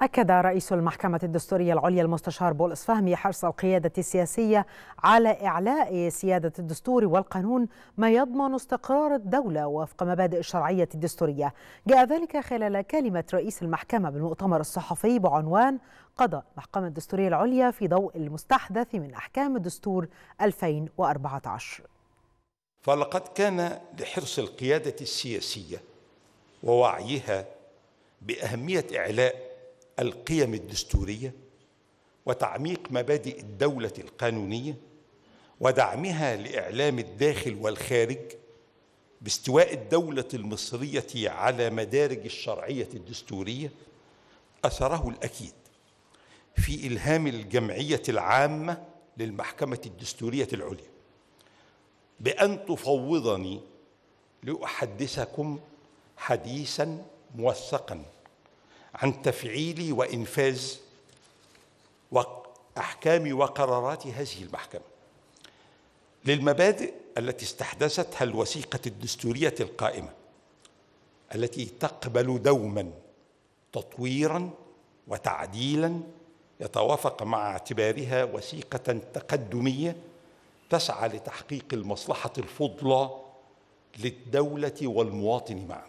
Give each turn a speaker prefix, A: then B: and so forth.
A: أكد رئيس المحكمة الدستورية العليا المستشار بولس فهمي حرص القيادة السياسية على إعلاء سيادة الدستور والقانون ما يضمن استقرار الدولة وفق مبادئ الشرعية الدستورية جاء ذلك خلال كلمة رئيس المحكمة بالمؤتمر الصحفي بعنوان قضاء المحكمة الدستورية العليا في ضوء المستحدث من أحكام الدستور 2014
B: فلقد كان لحرص القيادة السياسية ووعيها بأهمية إعلاء القيم الدستوريه وتعميق مبادئ الدوله القانونيه ودعمها لاعلام الداخل والخارج باستواء الدوله المصريه على مدارج الشرعيه الدستوريه اثره الاكيد في الهام الجمعيه العامه للمحكمه الدستوريه العليا بان تفوضني لاحدثكم حديثا موثقا عن تفعيل وإنفاذ أحكام وقرارات هذه المحكمة للمبادئ التي استحدثتها الوثيقة الدستورية القائمة التي تقبل دوما تطويرا وتعديلا يتوافق مع اعتبارها وثيقة تقدمية تسعى لتحقيق المصلحة الفضلى للدولة والمواطن معا